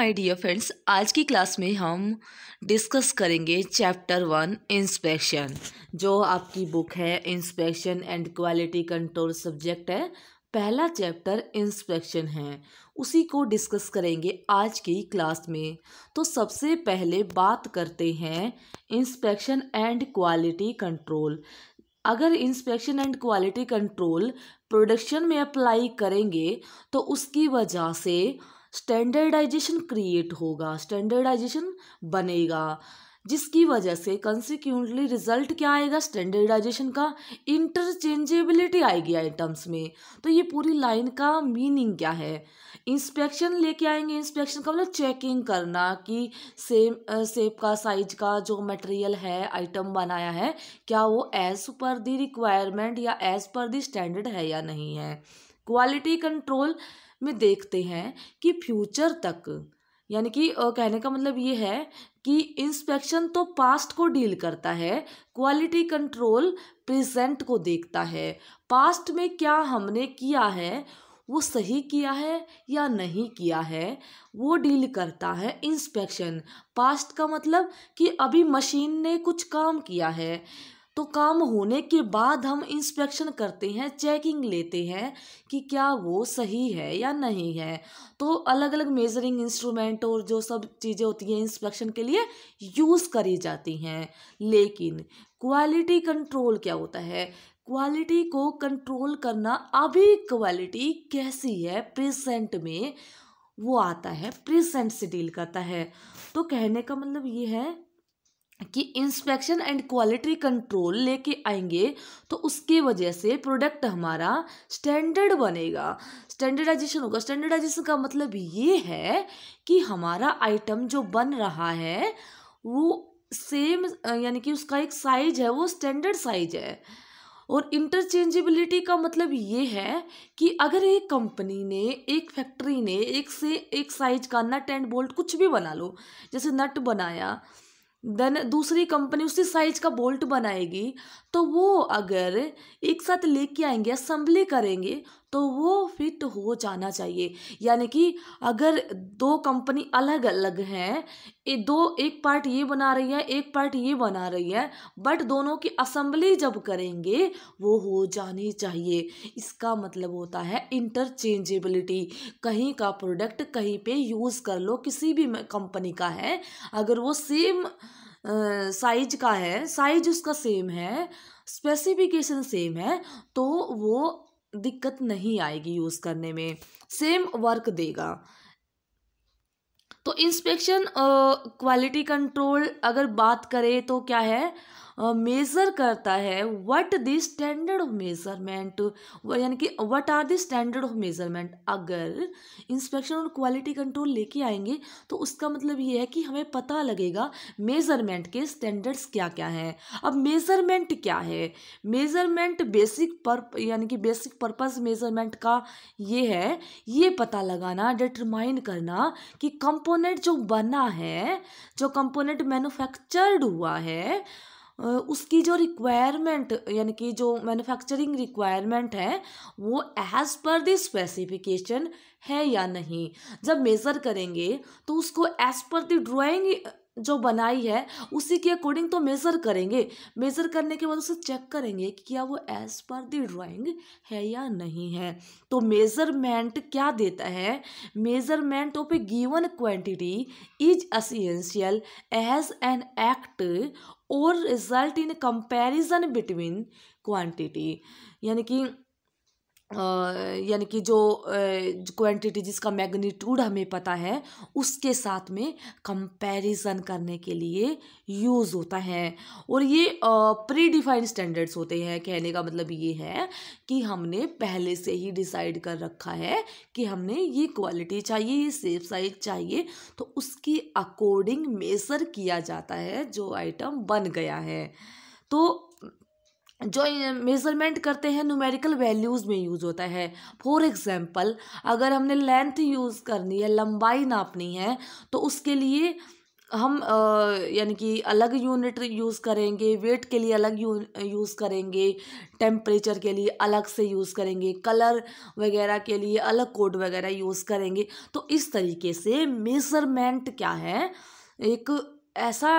my dear friends आज की class में हम डिस्कस करेंगे चैप्टर वन इंस्पेक्शन जो आपकी बुक है inspection and quality control subject है पहला चैप्टर इंस्पेक्शन है उसी को डिस्कस करेंगे आज की क्लास में तो सबसे पहले बात करते हैं इंस्पेक्शन एंड क्वालिटी कंट्रोल अगर inspection and quality control production में अप्लाई करेंगे तो उसकी वजह से स्टैंडर्डाइजेशन क्रिएट होगा स्टैंडर्डाइजेशन बनेगा जिसकी वजह से कंसिक्यूटली रिजल्ट क्या आएगा स्टैंडर्डाइजेशन का इंटरचेंजेबिलिटी आएगी आइटम्स में तो ये पूरी लाइन का मीनिंग क्या है इंस्पेक्शन लेके आएंगे इंस्पेक्शन का मतलब चेकिंग करना कि सेम सेप का साइज का जो मटेरियल है आइटम बनाया है क्या वो एज पर दी रिक्वायरमेंट या एज पर दी स्टैंडर्ड है या नहीं है क्वालिटी कंट्रोल में देखते हैं कि फ्यूचर तक यानी कि कहने का मतलब ये है कि इंस्पेक्शन तो पास्ट को डील करता है क्वालिटी कंट्रोल प्रेजेंट को देखता है पास्ट में क्या हमने किया है वो सही किया है या नहीं किया है वो डील करता है इंस्पेक्शन पास्ट का मतलब कि अभी मशीन ने कुछ काम किया है तो काम होने के बाद हम इंस्पेक्शन करते हैं चेकिंग लेते हैं कि क्या वो सही है या नहीं है तो अलग अलग मेजरिंग इंस्ट्रूमेंट और जो सब चीज़ें होती हैं इंस्पेक्शन के लिए यूज़ करी जाती हैं लेकिन क्वालिटी कंट्रोल क्या होता है क्वालिटी को कंट्रोल करना अभी क्वालिटी कैसी है प्रेजेंट में वो आता है प्रेजेंट से डील करता है तो कहने का मतलब ये है कि इंस्पेक्शन एंड क्वालिटी कंट्रोल लेके आएंगे तो उसके वजह से प्रोडक्ट हमारा स्टैंडर्ड बनेगा स्टैंडर्डाइजेशन होगा स्टैंडर्डाइजेशन का मतलब ये है कि हमारा आइटम जो बन रहा है वो सेम यानी कि उसका एक साइज है वो स्टैंडर्ड साइज है और इंटरचेंजेबिलिटी का मतलब ये है कि अगर एक कंपनी ने एक फैक्ट्री ने एक से एक साइज का नट एंड बोल्ट कुछ भी बना लो जैसे नट बनाया देन दूसरी कंपनी उसी साइज का बोल्ट बनाएगी तो वो अगर एक साथ लेके आएंगे असम्बली करेंगे तो वो फिट हो जाना चाहिए यानी कि अगर दो कंपनी अलग अलग हैं दो एक पार्ट ये बना रही है एक पार्ट ये बना रही है बट दोनों की असम्बली जब करेंगे वो हो जानी चाहिए इसका मतलब होता है इंटरचेंजेबिलिटी कहीं का प्रोडक्ट कहीं पे यूज़ कर लो किसी भी कंपनी का है अगर वो सेम साइज का है साइज उसका सेम है स्पेसिफिकेशन सेम है तो वो दिक्कत नहीं आएगी यूज़ करने में सेम वर्क देगा तो इंस्पेक्शन क्वालिटी कंट्रोल अगर बात करें तो क्या है मेज़र करता है what the standard of measurement यानी कि what are the standard of measurement अगर इंस्पेक्शन और क्वालिटी कंट्रोल लेके आएंगे तो उसका मतलब ये है कि हमें पता लगेगा मेज़रमेंट के स्टैंडर्ड्स क्या क्या हैं अब मेज़रमेंट क्या है मेज़रमेंट बेसिक पर यानी कि बेसिक पर्पस मेज़रमेंट का ये है ये पता लगाना डिटरमाइन करना कि कंपोनेंट जो बना है जो कंपोनेंट मैन्युफैक्चर्ड हुआ है उसकी जो रिक्वायरमेंट यानी कि जो मैन्युफैक्चरिंग रिक्वायरमेंट है वो एज़ पर द स्पेसिफिकेशन है या नहीं जब मेज़र करेंगे तो उसको एज़ पर द ड्राइंग जो बनाई है उसी के अकॉर्डिंग तो मेज़र करेंगे मेज़र करने के बाद उसे चेक करेंगे कि क्या वो एज़ पर द ड्राइंग है या नहीं है तो मेज़रमेंट क्या देता है measurement of a given quantity is essential as an act और result in comparison between quantity यानी कि यानी कि जो क्वांटिटी जिसका मैग्नीट्यूड हमें पता है उसके साथ में कंपैरिजन करने के लिए यूज़ होता है और ये प्री डिफाइंड स्टैंडर्ड्स होते हैं कहने का मतलब ये है कि हमने पहले से ही डिसाइड कर रखा है कि हमने ये क्वालिटी चाहिए ये सेफ साइज चाहिए तो उसकी अकॉर्डिंग मेज़र किया जाता है जो आइटम बन गया है तो जो मेज़रमेंट करते हैं न्यूमेरिकल वैल्यूज़ में यूज़ होता है फॉर एग्ज़ाम्पल अगर हमने लेंथ यूज़ करनी है लंबाई नापनी है तो उसके लिए हम यानी कि अलग यूनिट यूज़ करेंगे वेट के लिए अलग यूज़ करेंगे टेम्परेचर के लिए अलग से यूज़ करेंगे कलर वगैरह के लिए अलग कोड वगैरह यूज़ करेंगे तो इस तरीके से मेज़रमेंट क्या है एक ऐसा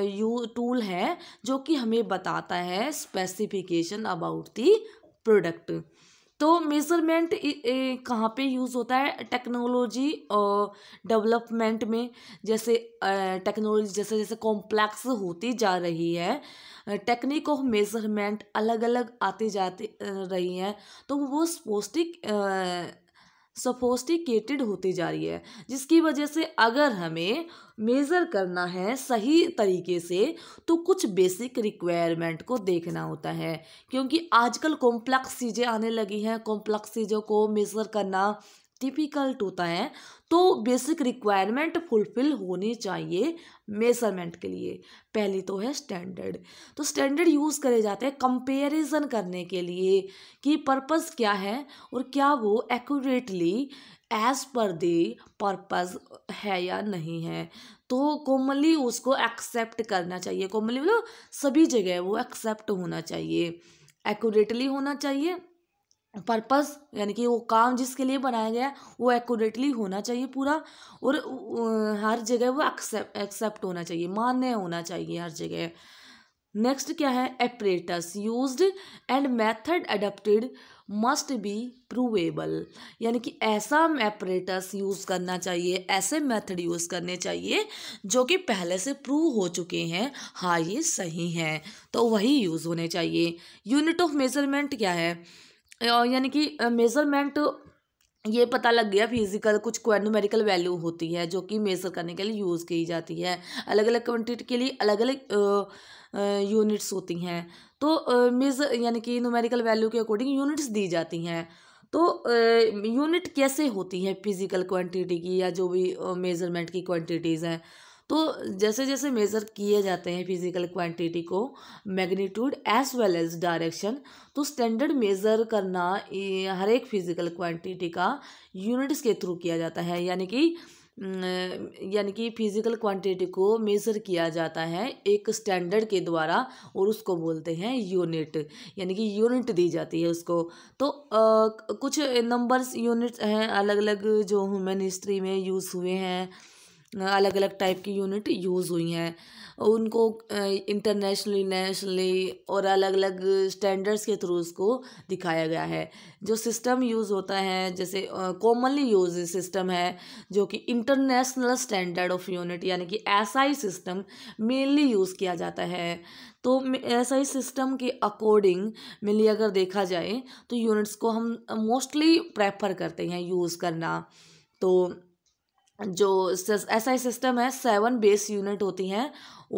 यू टूल है जो कि हमें बताता है स्पेसिफिकेशन अबाउट दी प्रोडक्ट तो मेज़रमेंट कहाँ पे यूज़ होता है टेक्नोलॉजी और डेवलपमेंट में जैसे टेक्नोलॉजी जैसे जैसे कॉम्प्लेक्स होती जा रही है टेक्निक ऑफ मेज़रमेंट अलग अलग आती जाती रही हैं तो वो स्पोस्टिक सफोस्टिकेटेड होती जा रही है जिसकी वजह से अगर हमें मेज़र करना है सही तरीके से तो कुछ बेसिक रिक्वायरमेंट को देखना होता है क्योंकि आजकल कॉम्प्लेक्स चीज़ें आने लगी हैं कॉम्प्लेक्स चीज़ों को मेज़र करना डिफ़िकल्ट होता है तो बेसिक रिक्वायरमेंट फुलफिल होनी चाहिए मेजरमेंट के लिए पहली तो है स्टैंडर्ड तो स्टैंडर्ड यूज़ करे जाते हैं कंपेरिज़न करने के लिए कि पर्पस क्या है और क्या वो एक्यूरेटली एज पर दे पर्पज़ है या नहीं है तो कॉमनली उसको एक्सेप्ट करना चाहिए कॉमनली मतलब सभी जगह वो एक्सेप्ट होना चाहिए एक्यूरेटली होना चाहिए पर्पस यानी कि वो काम जिसके लिए बनाया गया वो एक्यूरेटली होना चाहिए पूरा और हर जगह वो एक्सेप्ट एक्सेप्ट होना चाहिए मान्य होना चाहिए हर जगह नेक्स्ट क्या है apparatus used and method adapted must be provable यानी कि ऐसा एपरेटस यूज़ करना चाहिए ऐसे मेथड यूज़ करने चाहिए जो कि पहले से प्रूव हो चुके हैं हाँ ये सही हैं तो वही यूज़ होने चाहिए यूनिट ऑफ मेजरमेंट क्या है यानी कि मेज़रमेंट ये पता लग गया फिजिकल कुछ क्वेनोमेरिकल वैल्यू होती है जो कि मेज़र करने के लिए यूज़ की जाती है अलग अलग क्वांटिटी के लिए अलग अलग यूनिट्स होती हैं तो मेज़र यानी कि न्यूमेरिकल वैल्यू के अकॉर्डिंग यूनिट्स दी जाती हैं तो यूनिट कैसे होती है फिजिकल क्वांटिटी की या जो भी मेज़रमेंट की क्वांटिटीज़ हैं तो जैसे जैसे मेज़र किए जाते हैं फिजिकल क्वांटिटी को magnitude as well as direction तो स्टैंडर्ड मेज़र करना हर एक फिजिकल क्वांटिटी का यूनिट्स के थ्रू किया जाता है यानी कि यानी कि फिज़िकल क्वांटिटी को मेज़र किया जाता है एक स्टैंडर्ड के द्वारा और उसको बोलते हैं यूनिट यानी कि यूनिट दी जाती है उसको तो आ, कुछ नंबर्स यूनिट्स हैं अलग अलग जो ह्यूमन हिस्ट्री में यूज़ हुए हैं अलग अलग टाइप की यूनिट यूज़ हुई हैं उनको इंटरनेशनली नेशनली और अलग अलग स्टैंडर्ड्स के थ्रू उसको दिखाया गया है जो सिस्टम यूज़ होता है जैसे कॉमनली यूज सिस्टम है जो कि इंटरनेशनल स्टैंडर्ड ऑफ यूनिट यानी कि ऐसा ही सिस्टम मेनली यूज़ किया जाता है तो ऐसा ही सिस्टम के अकॉर्डिंग मेनली अगर देखा जाए तो यूनिट्स को हम मोस्टली प्रेफर करते हैं यूज़ करना तो जो ऐसा ही सिस्टम है सेवन बेस यूनिट होती हैं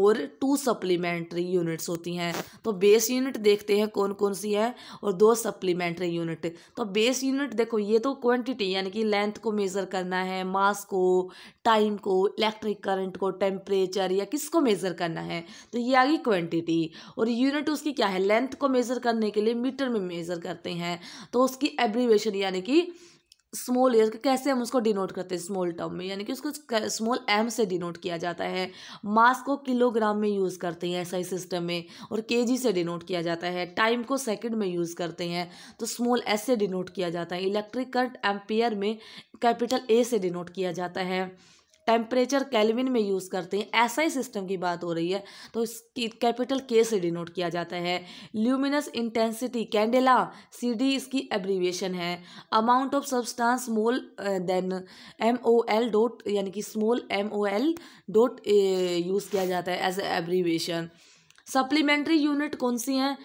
और टू सप्लीमेंट्री यूनिट्स होती हैं तो बेस यूनिट देखते हैं कौन कौन सी है और दो सप्लीमेंट्री यूनिट तो बेस यूनिट देखो ये तो क्वांटिटी यानी कि लेंथ को मेज़र करना है मास को टाइम को इलेक्ट्रिक करंट को टेम्परेचर या किसको मेज़र करना है तो ये आ गई क्वान्टिटी और यूनिट उसकी क्या है लेंथ को मेज़र करने के लिए मीटर में मेज़र करते हैं तो उसकी एब्रीवेशन यानी कि स्मॉल ईयर कैसे हम उसको डिनोट करते हैं स्मॉल टर्म में यानी कि उसको स्मॉल एम से डिनोट किया जाता है मास को किलोग्राम में यूज़ करते हैं ऐसा ही सिस्टम में और केजी से डिनोट किया जाता है टाइम को सेकंड में यूज़ करते हैं तो स्मॉल एस से डिनोट किया जाता है इलेक्ट्रिक करंट एम्पियर में कैपिटल ए से डिनोट किया जाता है टेम्परेचर कैलविन में यूज़ करते हैं ऐसा ही सिस्टम की बात हो रही है तो इसकी कैपिटल के से डिनोट किया जाता है luminous intensity candela C D इसकी एब्रीविएशन है amount of substance small then M O L dot यानी कि small M O L dot use किया जाता है एज एब्रीविएशन सप्लीमेंट्री यूनिट कौन सी हैं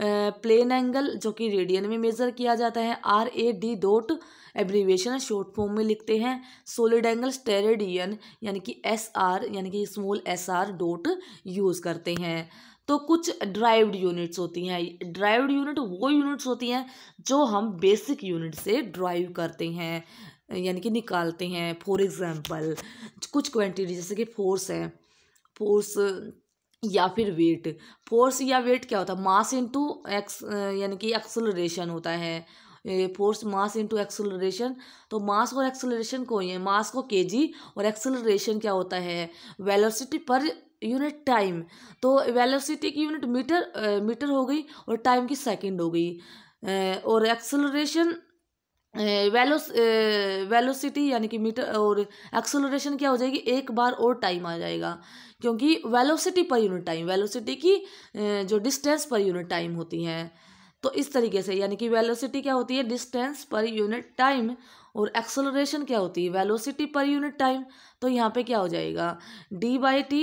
प्लेन uh, एंगल जो कि रेडियन में मेज़र किया जाता है R A D dot abbreviation short form में लिखते हैं सोलिड एंगल स्टेरेडियन यानी कि एस आर यानी कि small S R dot use करते हैं तो कुछ ड्राइव्ड यूनिट्स होती हैं ड्राइव्ड यूनिट वो यूनिट्स होती हैं जो हम बेसिक यूनिट से ड्राइव करते हैं यानी कि निकालते हैं फॉर एग्ज़ाम्पल कुछ क्वांटिटी जैसे कि फोर्स है फोर्स या फिर वेट फोर्स या वेट क्या होता है मास इनटू एक्स यानी कि एक्सलरेशन होता है फोर्स मास इंटू एक्सलोरेशन तो मास और एक्सलोरेशन को ही है मास को के जी और एक्सलोरेशन क्या होता है वेलोसिटी पर यूनिट टाइम तो वेलोसिटी की यूनिट मीटर मीटर हो गई और टाइम की सेकंड हो गई और एक्सलोरेशन वेलो वेलोसिटी यानी कि मीटर और एक्सलोरेशन क्या हो जाएगी एक बार और टाइम आ जाएगा क्योंकि वेलोसिटी पर यूनिट टाइम वेलोसिटी की जो डिस्टेंस पर यूनिट टाइम होती है तो इस तरीके से यानी कि वेलोसिटी क्या होती है डिस्टेंस पर यूनिट टाइम और एक्सलोरेशन क्या होती है वेलोसिटी पर यूनिट टाइम तो यहाँ पे क्या हो जाएगा डी बाई टी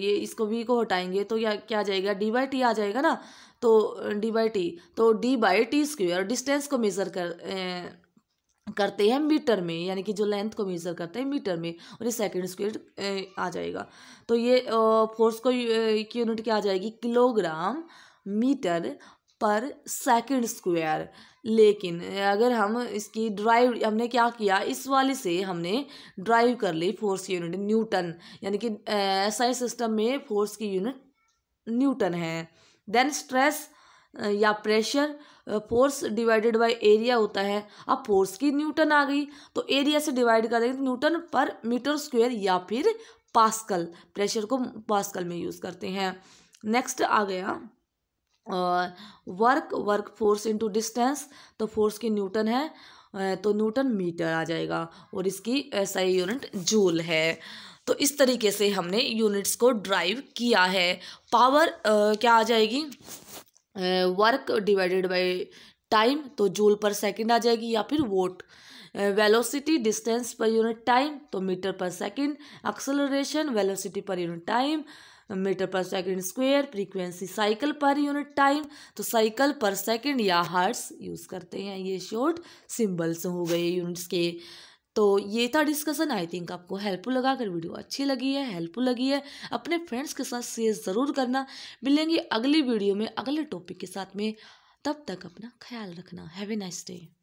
ये इसको वी को हटाएंगे तो या क्या जाएगा डी बाई टी आ जाएगा ना तो डी बाई टी तो D by T square distance को मेज़र कर करते हैं मीटर में यानी कि जो लेंथ को मेज़र करते हैं मीटर में ये सेकंड स्क्वेयर आ जाएगा तो ये फोर्स को की यूनिट क्या आ जाएगी किलोग्राम मीटर पर सेकंड स्क्वायर लेकिन अगर हम इसकी ड्राइव हमने क्या किया इस वाले से हमने ड्राइव कर ली फोर्स की यूनिट न्यूटन यानी कि एसआई सिस्टम में फोर्स की यूनिट न्यूटन है देन स्ट्रेस या pressure force divided by area होता है अब फोर्स की न्यूटन आ गई तो एरिया से डिवाइड कर देंगे तो न्यूटन पर मीटर स्क्वायर या फिर पास्कल प्रेशर को पास्कल में यूज़ करते हैं नेक्स्ट आ गया work work force into distance तो फोर्स की न्यूटन है तो न्यूटन मीटर आ जाएगा और इसकी ही यूनिट जूल है तो इस तरीके से हमने यूनिट्स को ड्राइव किया है पावर क्या आ जाएगी वर्क डिवाइडेड बाय टाइम तो जूल पर सेकंड आ जाएगी या फिर वोट वेलोसिटी डिस्टेंस पर यूनिट टाइम तो मीटर पर सेकंड एक्सेलरेशन वेलोसिटी पर यूनिट टाइम मीटर पर सेकंड स्क्वायर फ्रीक्वेंसी साइकिल पर यूनिट टाइम तो साइकिल पर सेकंड या हर्ट्स यूज़ करते हैं ये शॉर्ट सिंबल्स हो गए यूनिट्स के तो ये था डिस्कशन आई थिंक आपको हेल्पफुल लगा अगर वीडियो अच्छी लगी है हेल्पफुल लगी है अपने फ्रेंड्स के साथ शेयर ज़रूर करना मिलेंगे अगली वीडियो में अगले टॉपिक के साथ में तब तक अपना ख्याल रखना हैवे नाइस डे